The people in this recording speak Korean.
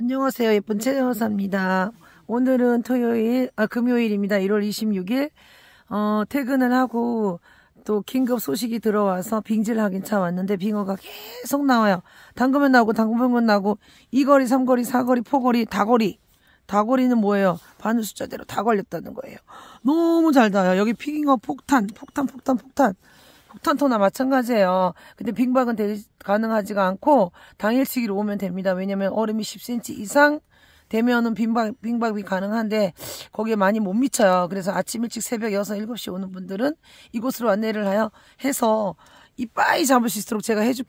안녕하세요. 예쁜 최정호사입니다 오늘은 토요일, 아, 금요일입니다. 1월 26일, 어, 퇴근을 하고 또 긴급 소식이 들어와서 빙질 하긴 차 왔는데 빙어가 계속 나와요. 당근면 나오고 당근면 나오고 이거리, 삼거리, 사거리, 포거리, 다거리. 다거리는 뭐예요? 바늘 숫자대로 다 걸렸다는 거예요. 너무 잘 나와요. 여기 빙어 폭탄, 폭탄, 폭탄, 폭탄. 폭탄 터나 마찬가지예요. 근데 빙박은 되, 가능하지가 않고 당일치기로 오면 됩니다. 왜냐면 얼음이 10cm 이상 되면은 빙박, 빙박이 가능한데 거기에 많이 못 미쳐요. 그래서 아침 일찍 새벽 6, 7시 오는 분들은 이곳으로 안내를 하여 해서 이빨이 잡을 수 있도록 제가 해줄게요.